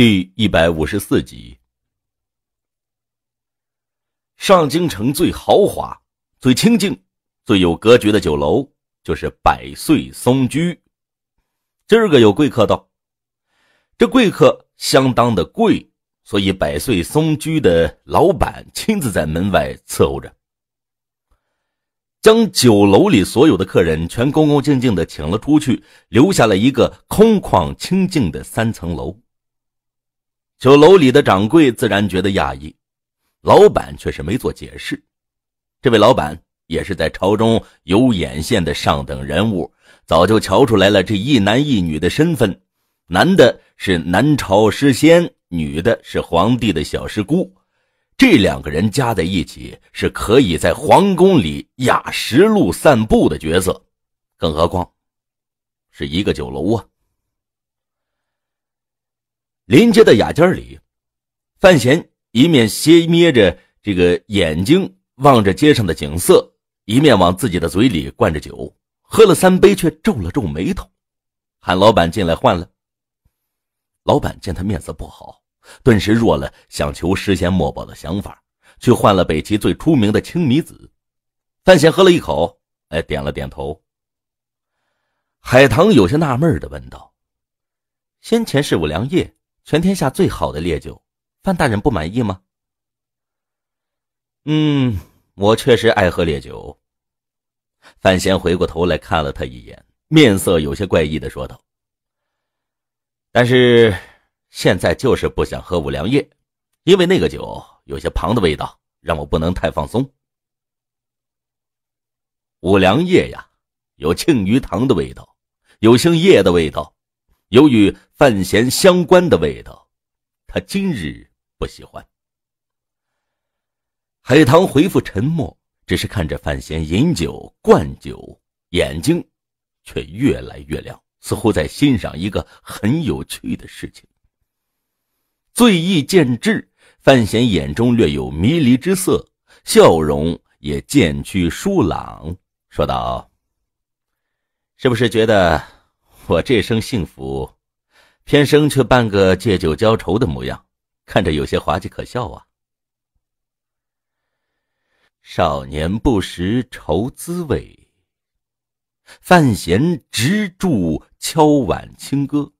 第一百五十四集，上京城最豪华、最清静、最有格局的酒楼就是百岁松居。今儿个有贵客到，这贵客相当的贵，所以百岁松居的老板亲自在门外伺候着，将酒楼里所有的客人全恭恭敬敬的请了出去，留下了一个空旷清静的三层楼。酒楼里的掌柜自然觉得讶异，老板却是没做解释。这位老板也是在朝中有眼线的上等人物，早就瞧出来了这一男一女的身份：男的是南朝诗仙，女的是皇帝的小师姑。这两个人加在一起，是可以在皇宫里雅实路散步的角色。更何况，是一个酒楼啊。临街的雅间里，范闲一面斜眯着这个眼睛望着街上的景色，一面往自己的嘴里灌着酒，喝了三杯，却皱了皱眉头，喊老板进来换了。老板见他面色不好，顿时弱了想求诗仙墨宝的想法，去换了北齐最出名的青米子。范闲喝了一口，哎，点了点头。海棠有些纳闷的问道：“先前是五粮液。”全天下最好的烈酒，范大人不满意吗？嗯，我确实爱喝烈酒。范闲回过头来看了他一眼，面色有些怪异的说道：“但是现在就是不想喝五粮液，因为那个酒有些旁的味道，让我不能太放松。五粮液呀，有庆余堂的味道，有姓叶的味道。”有与范闲相关的味道，他今日不喜欢。海棠回复沉默，只是看着范闲饮酒灌酒，眼睛却越来越亮，似乎在欣赏一个很有趣的事情。醉意渐至，范闲眼中略有迷离之色，笑容也渐趋疏朗，说道：“是不是觉得？”我这生幸福，偏生却扮个借酒浇愁的模样，看着有些滑稽可笑啊。少年不识愁滋味，范闲执柱敲碗轻歌，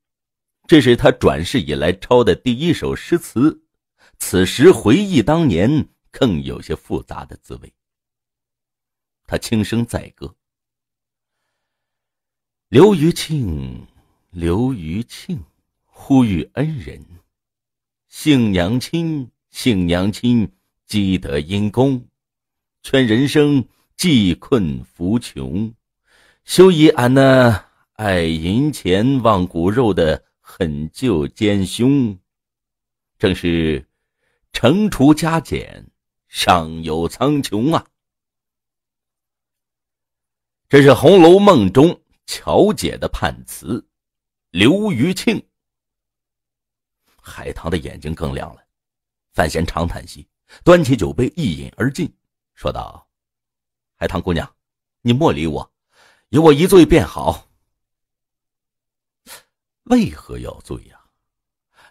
这是他转世以来抄的第一首诗词。此时回忆当年，更有些复杂的滋味。他轻声载歌。刘余庆，刘余庆，呼吁恩人，幸娘亲，幸娘亲，积德因公，劝人生济困扶穷，休以俺那爱银钱忘骨肉的狠舅奸兄，正是惩除加减，上有苍穹啊！这是《红楼梦》中。乔姐的判词，刘余庆。海棠的眼睛更亮了。范闲长叹息，端起酒杯一饮而尽，说道：“海棠姑娘，你莫理我，由我一醉便好。为何要醉呀？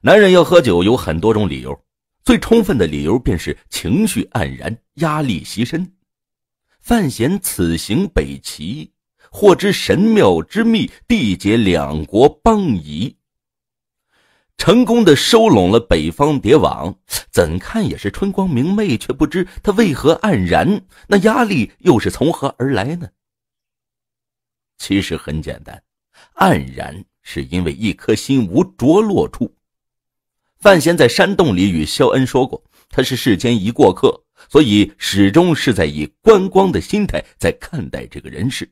男人要喝酒有很多种理由，最充分的理由便是情绪黯然，压力袭身。范闲此行北齐。”获知神庙之秘，缔结两国邦谊，成功的收拢了北方谍网。怎看也是春光明媚，却不知他为何黯然？那压力又是从何而来呢？其实很简单，黯然是因为一颗心无着落处。范闲在山洞里与肖恩说过，他是世间一过客，所以始终是在以观光的心态在看待这个人世。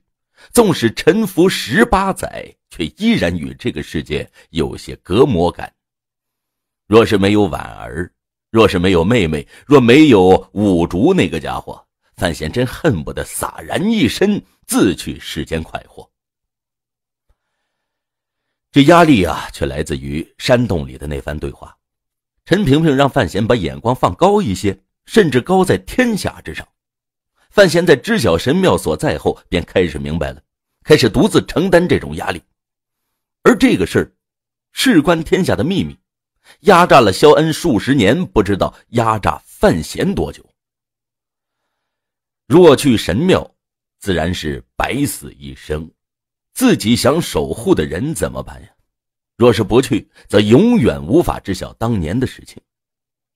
纵使沉浮十八载，却依然与这个世界有些隔膜感。若是没有婉儿，若是没有妹妹，若没有五竹那个家伙，范闲真恨不得洒然一身，自去世间快活。这压力啊，却来自于山洞里的那番对话。陈萍萍让范闲把眼光放高一些，甚至高在天下之上。范闲在知晓神庙所在后，便开始明白了，开始独自承担这种压力。而这个事儿，事关天下的秘密，压榨了肖恩数十年，不知道压榨范闲多久。若去神庙，自然是百死一生。自己想守护的人怎么办呀？若是不去，则永远无法知晓当年的事情。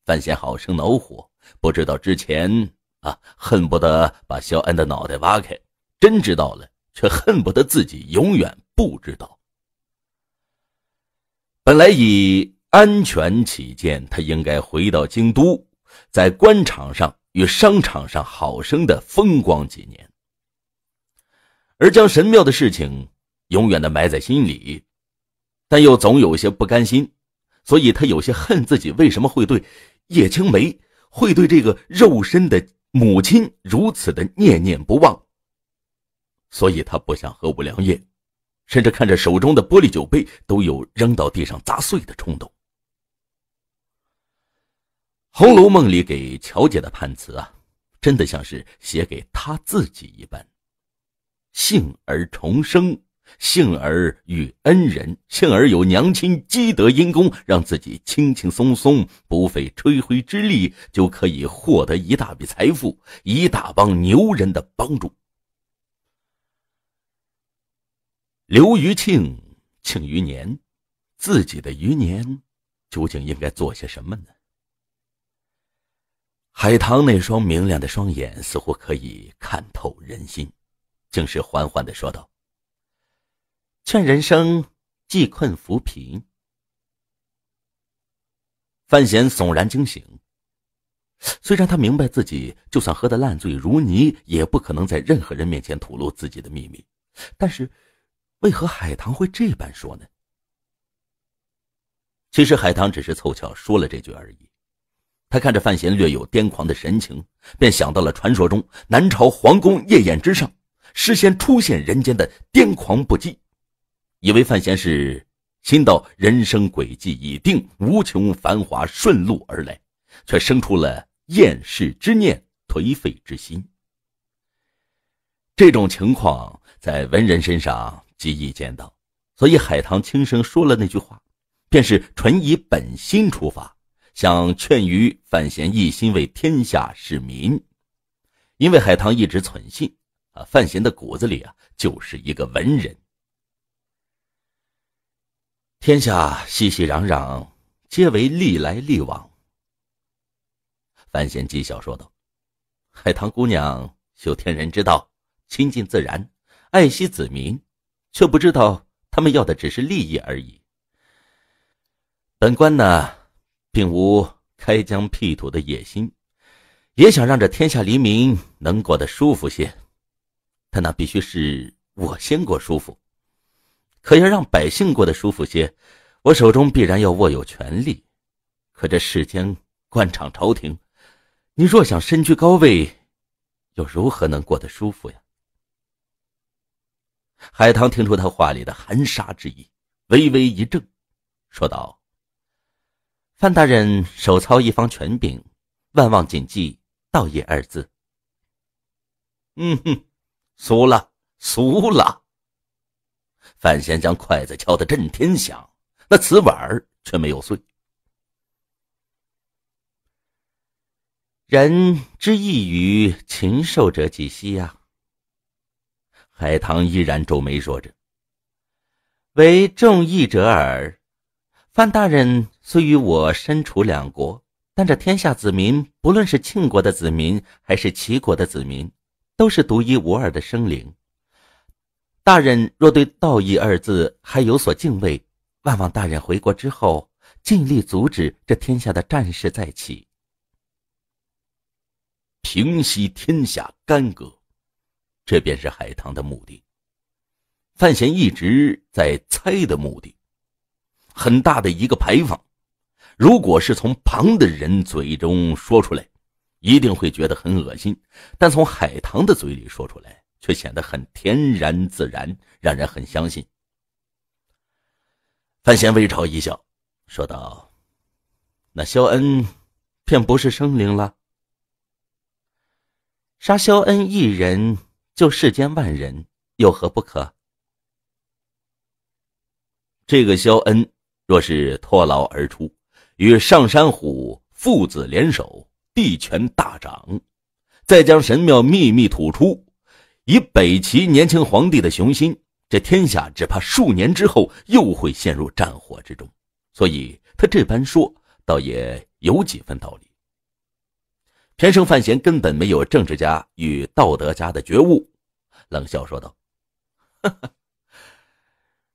范闲好生恼火，不知道之前。啊，恨不得把肖恩的脑袋挖开，真知道了，却恨不得自己永远不知道。本来以安全起见，他应该回到京都，在官场上与商场上好生的风光几年，而将神庙的事情永远的埋在心里，但又总有些不甘心，所以他有些恨自己为什么会对叶青梅，会对这个肉身的。母亲如此的念念不忘，所以他不想喝五粮液，甚至看着手中的玻璃酒杯都有扔到地上砸碎的冲动。《红楼梦》里给乔姐的判词啊，真的像是写给他自己一般，幸而重生。幸而遇恩人，幸而有娘亲积德阴功，让自己轻轻松松、不费吹灰之力就可以获得一大笔财富，一大帮牛人的帮助。刘余庆庆余年，自己的余年，究竟应该做些什么呢？海棠那双明亮的双眼似乎可以看透人心，竟是缓缓的说道。劝人生济困扶贫。范闲悚然惊醒。虽然他明白自己就算喝得烂醉如泥，也不可能在任何人面前吐露自己的秘密，但是，为何海棠会这般说呢？其实海棠只是凑巧说了这句而已。他看着范闲略有癫狂的神情，便想到了传说中南朝皇宫夜宴之上，事先出现人间的癫狂不羁。以为范闲是心道人生轨迹已定，无穷繁华顺路而来，却生出了厌世之念、颓废之心。这种情况在文人身上极易见到，所以海棠轻声说了那句话，便是纯以本心出发，想劝于范闲一心为天下市民。因为海棠一直存信啊，范闲的骨子里啊就是一个文人。天下熙熙攘攘，皆为利来利往。范闲讥笑说道：“海棠姑娘修天人之道，亲近自然，爱惜子民，却不知道他们要的只是利益而已。本官呢，并无开疆辟土的野心，也想让这天下黎民能过得舒服些，但那必须是我先过舒服。”可要让百姓过得舒服些，我手中必然要握有权力。可这世间官场、朝廷，你若想身居高位，又如何能过得舒服呀？海棠听出他话里的含沙之意，微微一怔，说道：“范大人手操一方权柄，万望谨记‘道义’二字。”“嗯哼，俗了，俗了。”范闲将筷子敲得震天响，那瓷碗儿却没有碎。人之异于禽兽者几兮呀！海棠依然皱眉说着：“为众义者耳。范大人虽与我身处两国，但这天下子民，不论是庆国的子民，还是齐国的子民，都是独一无二的生灵。”大人若对“道义”二字还有所敬畏，万望大人回国之后，尽力阻止这天下的战事再起，平息天下干戈，这便是海棠的目的。范闲一直在猜的目的，很大的一个牌坊，如果是从旁的人嘴中说出来，一定会觉得很恶心，但从海棠的嘴里说出来。却显得很天然自然，让人很相信。范闲微嘲一笑，说道：“那肖恩便不是生灵了。杀肖恩一人，救世间万人，有何不可？这个肖恩若是脱牢而出，与上山虎父子联手，地权大涨，再将神庙秘密吐出。”以北齐年轻皇帝的雄心，这天下只怕数年之后又会陷入战火之中。所以他这般说，倒也有几分道理。偏生范闲根本没有政治家与道德家的觉悟，冷笑说道：“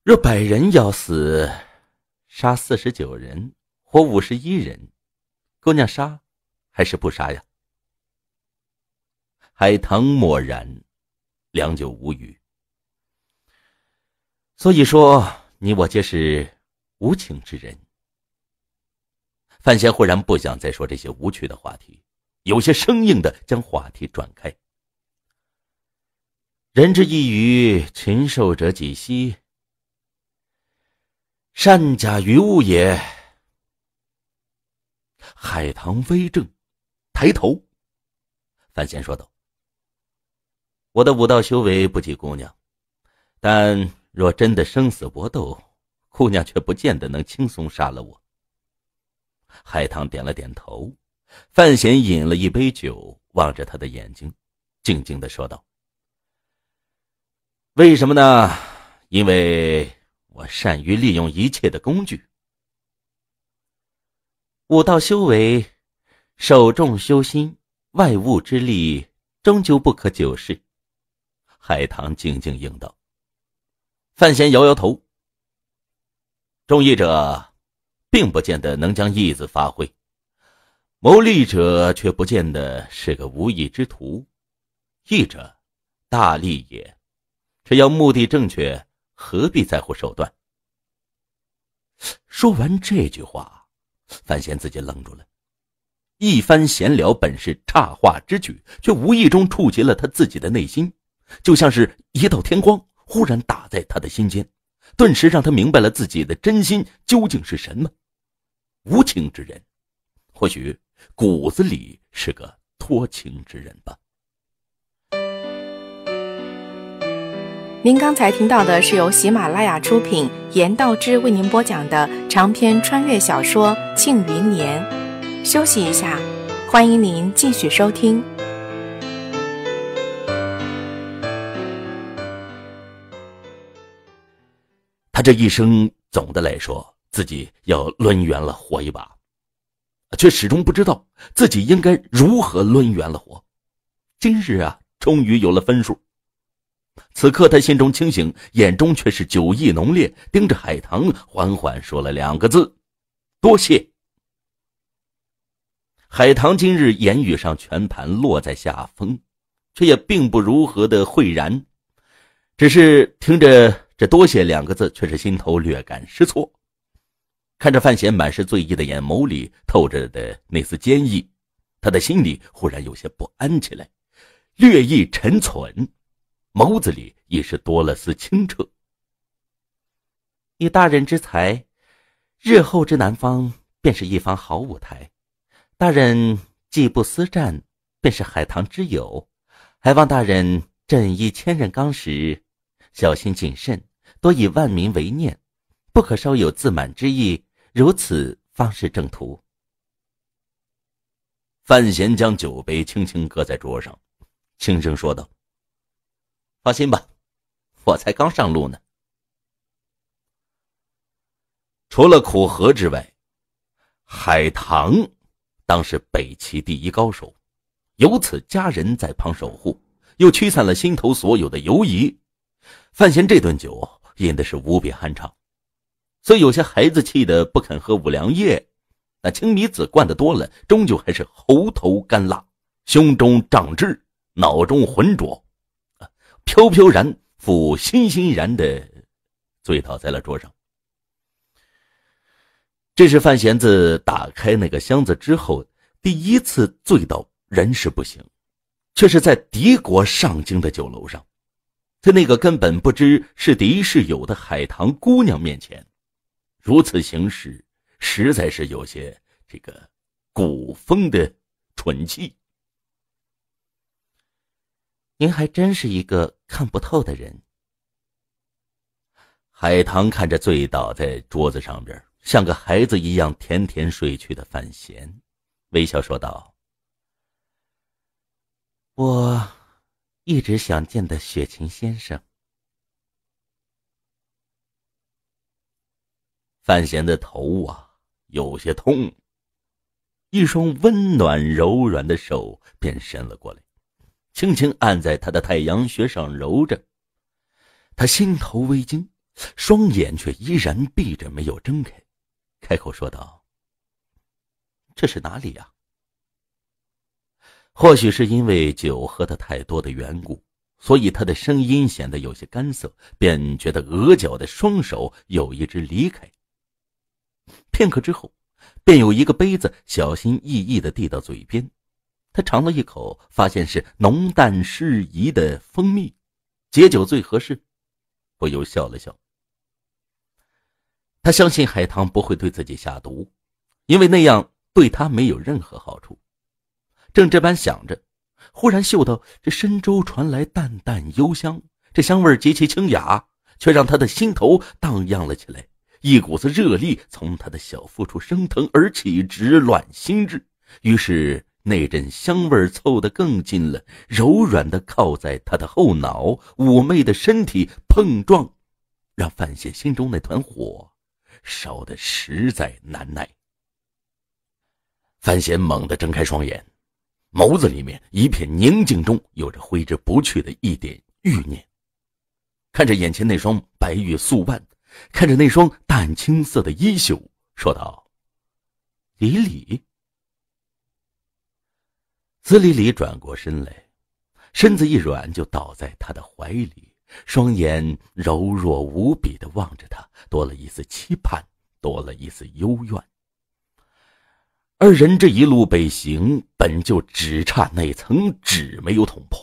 若百人要死，杀四十九人，活五十一人，姑娘杀还是不杀呀？”海棠默然。良久无语。所以说，你我皆是无情之人。范闲忽然不想再说这些无趣的话题，有些生硬的将话题转开。人之异于禽兽者几兮？善假于物也。海棠微怔，抬头，范闲说道。我的武道修为不及姑娘，但若真的生死搏斗，姑娘却不见得能轻松杀了我。海棠点了点头，范闲饮了一杯酒，望着她的眼睛，静静的说道：“为什么呢？因为我善于利用一切的工具。武道修为，首重修心，外物之力终究不可久视。”海棠静静应道。范闲摇摇头。忠义者，并不见得能将义字发挥；谋利者，却不见得是个无义之徒。义者，大利也。只要目的正确，何必在乎手段？说完这句话，范闲自己愣住了。一番闲聊本是差话之举，却无意中触及了他自己的内心。就像是一道天光，忽然打在他的心间，顿时让他明白了自己的真心究竟是什么。无情之人，或许骨子里是个多情之人吧。您刚才听到的是由喜马拉雅出品，严道之为您播讲的长篇穿越小说《庆余年》。休息一下，欢迎您继续收听。他这一生总的来说，自己要抡圆了活一把，却始终不知道自己应该如何抡圆了活。今日啊，终于有了分数。此刻他心中清醒，眼中却是酒意浓烈，盯着海棠，缓缓说了两个字：“多谢。”海棠今日言语上全盘落在下风，却也并不如何的晦然，只是听着。这“多谢”两个字，却是心头略感失措。看着范闲满是醉意的眼眸里透着的那丝坚毅，他的心里忽然有些不安起来，略意沉存，眸子里已是多了丝清澈。以大人之才，日后之南方便是一方好舞台。大人既不私战，便是海棠之友，还望大人振以千仞冈石。小心谨慎，多以万民为念，不可稍有自满之意，如此方是正途。范闲将酒杯轻轻搁在桌上，轻声说道：“放心吧，我才刚上路呢。除了苦荷之外，海棠当是北齐第一高手，有此佳人在旁守护，又驱散了心头所有的犹疑。”范闲这顿酒饮的是无比酣畅，虽有些孩子气的不肯喝五粮液，那青离子灌的多了，终究还是喉头干辣，胸中胀滞，脑中浑浊，啊，飘飘然，复欣欣然的醉倒在了桌上。这是范闲子打开那个箱子之后第一次醉倒，人事不行，却是在敌国上京的酒楼上。在那个根本不知是敌是友的海棠姑娘面前，如此行事，实在是有些这个古风的蠢气。您还真是一个看不透的人。海棠看着醉倒在桌子上边，像个孩子一样甜甜睡去的范闲，微笑说道：“我。”一直想见的雪琴先生，范闲的头啊有些痛，一双温暖柔软的手便伸了过来，轻轻按在他的太阳穴上揉着。他心头微惊，双眼却依然闭着没有睁开，开口说道：“这是哪里呀？”或许是因为酒喝的太多的缘故，所以他的声音显得有些干涩，便觉得额角的双手有一只离开。片刻之后，便有一个杯子小心翼翼地递到嘴边，他尝了一口，发现是浓淡适宜的蜂蜜，解酒最合适，不由笑了笑。他相信海棠不会对自己下毒，因为那样对他没有任何好处。正这般想着，忽然嗅到这深州传来淡淡幽香，这香味极其清雅，却让他的心头荡漾了起来。一股子热力从他的小腹处升腾而起，直乱心智。于是那阵香味凑得更近了，柔软的靠在他的后脑，妩媚的身体碰撞，让范闲心中那团火，烧得实在难耐。范闲猛地睁开双眼。眸子里面一片宁静中，有着挥之不去的一点欲念。看着眼前那双白玉素腕，看着那双淡青色的衣袖，说道：“李李。”子李李转过身来，身子一软就倒在他的怀里，双眼柔弱无比的望着他，多了一丝期盼，多了一丝幽怨。而人这一路北行，本就只差那层纸没有捅破。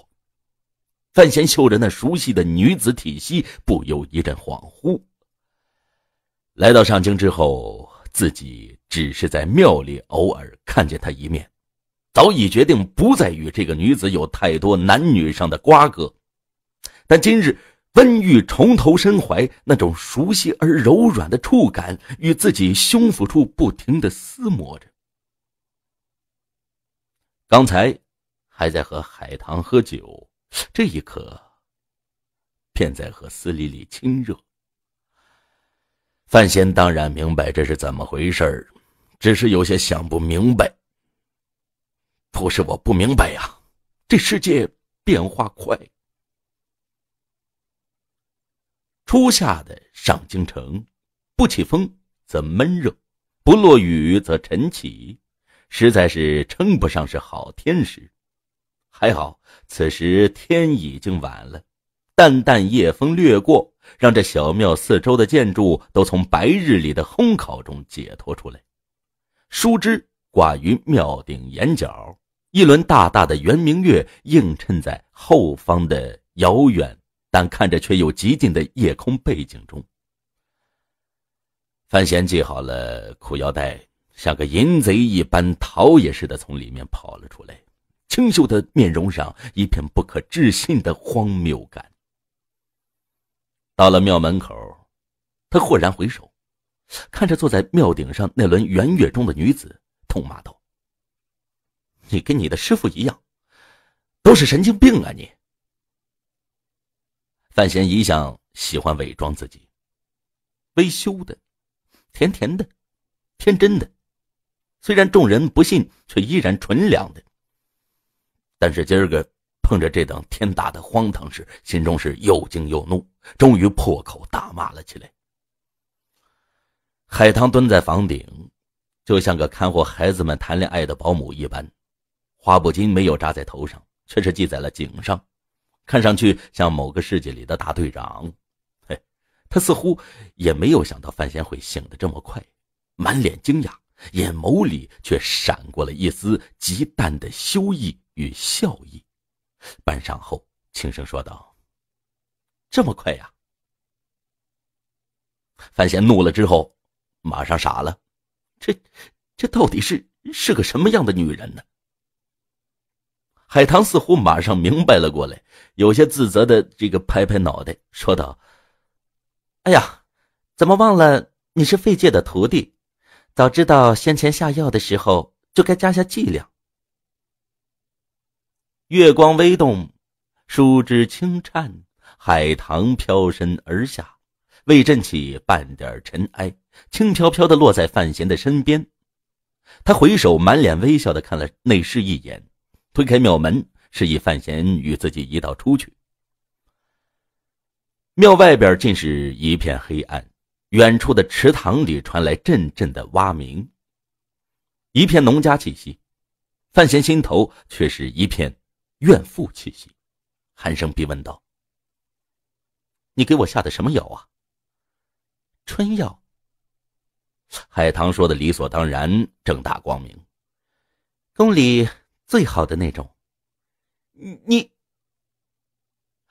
范闲嗅着那熟悉的女子体息，不由一阵恍惚。来到上京之后，自己只是在庙里偶尔看见她一面，早已决定不再与这个女子有太多男女上的瓜葛。但今日温玉重头身怀，那种熟悉而柔软的触感，与自己胸腹处不停的厮磨着。刚才还在和海棠喝酒，这一刻便在和司丽丽亲热。范闲当然明白这是怎么回事只是有些想不明白。不是我不明白呀，这世界变化快。初夏的上京城，不起风则闷热，不落雨则晨起。实在是称不上是好天时，还好此时天已经晚了，淡淡夜风掠过，让这小庙四周的建筑都从白日里的烘烤中解脱出来。树枝挂于庙顶檐角，一轮大大的圆明月映衬在后方的遥远但看着却又极近的夜空背景中。范闲系好了裤腰带。像个淫贼一般逃也似的从里面跑了出来，清秀的面容上一片不可置信的荒谬感。到了庙门口，他豁然回首，看着坐在庙顶上那轮圆月中的女子，痛骂道：“你跟你的师傅一样，都是神经病啊！你。”范闲一向喜欢伪装自己，微羞的，甜甜的，天真的。虽然众人不信，却依然纯良的。但是今儿个碰着这等天大的荒唐事，心中是又惊又怒，终于破口大骂了起来。海棠蹲在房顶，就像个看护孩子们谈恋爱的保姆一般。花布巾没有扎在头上，却是系在了颈上，看上去像某个世界里的大队长。嘿，他似乎也没有想到范闲会醒得这么快，满脸惊讶。眼眸里却闪过了一丝极淡的羞意与笑意，半晌后轻声说道：“这么快呀？”范闲怒了之后，马上傻了，这这到底是是个什么样的女人呢？海棠似乎马上明白了过来，有些自责的这个拍拍脑袋说道：“哎呀，怎么忘了你是费介的徒弟？”早知道先前下药的时候就该加下剂量。月光微动，树枝轻颤，海棠飘身而下，未震起半点尘埃，轻飘飘的落在范闲的身边。他回首，满脸微笑的看了内侍一眼，推开庙门，示意范闲与自己一道出去。庙外边尽是一片黑暗。远处的池塘里传来阵阵的蛙鸣，一片农家气息。范闲心头却是一片怨妇气息，寒声逼问道：“你给我下的什么药啊？”春药。海棠说的理所当然，正大光明，宫里最好的那种。你……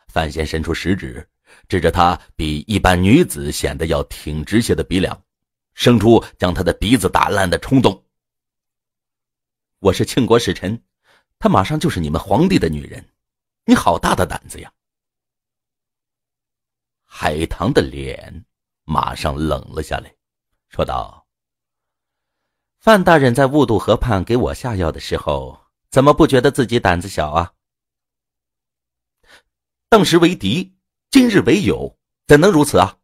范闲伸出食指。指着他比一般女子显得要挺直些的鼻梁，生出将他的鼻子打烂的冲动。我是庆国使臣，她马上就是你们皇帝的女人，你好大的胆子呀！海棠的脸马上冷了下来，说道：“范大人在雾渡河畔给我下药的时候，怎么不觉得自己胆子小啊？”当时为敌。今日为友，怎能如此啊？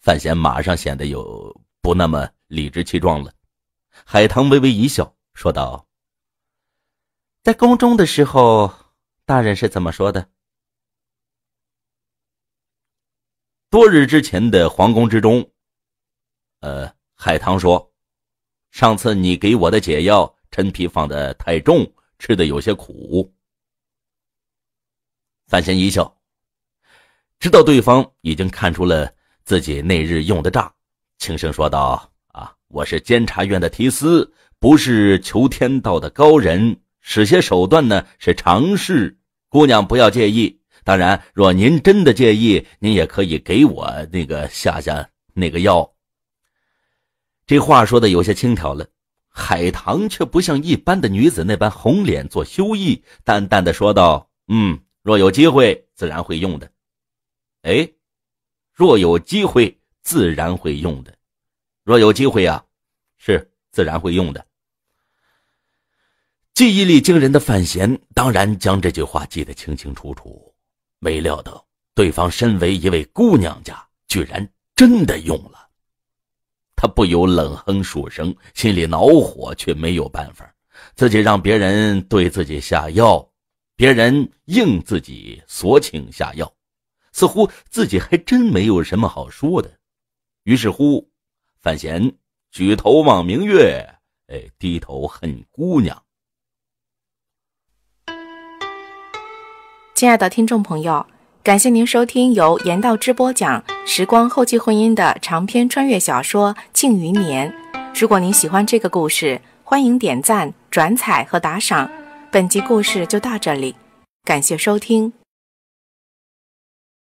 范闲马上显得有不那么理直气壮了。海棠微微一笑，说道：“在宫中的时候，大人是怎么说的？多日之前的皇宫之中，呃，海棠说，上次你给我的解药陈皮放的太重，吃的有些苦。”范闲一笑。知道对方已经看出了自己那日用的诈，轻声说道：“啊，我是监察院的提司，不是求天道的高人，使些手段呢是常事。姑娘不要介意，当然，若您真的介意，您也可以给我那个下下那个药。”这话说的有些轻佻了，海棠却不像一般的女子那般红脸做羞意，淡淡的说道：“嗯，若有机会，自然会用的。”哎，若有机会，自然会用的。若有机会啊，是自然会用的。记忆力惊人的范闲当然将这句话记得清清楚楚。没料到对方身为一位姑娘家，居然真的用了。他不由冷哼数声，心里恼火，却没有办法。自己让别人对自己下药，别人应自己所请下药。似乎自己还真没有什么好说的，于是乎，范闲举头望明月，哎，低头恨姑娘。亲爱的听众朋友，感谢您收听由言道之播讲《时光后期婚姻》的长篇穿越小说《庆余年》。如果您喜欢这个故事，欢迎点赞、转采和打赏。本集故事就到这里，感谢收听。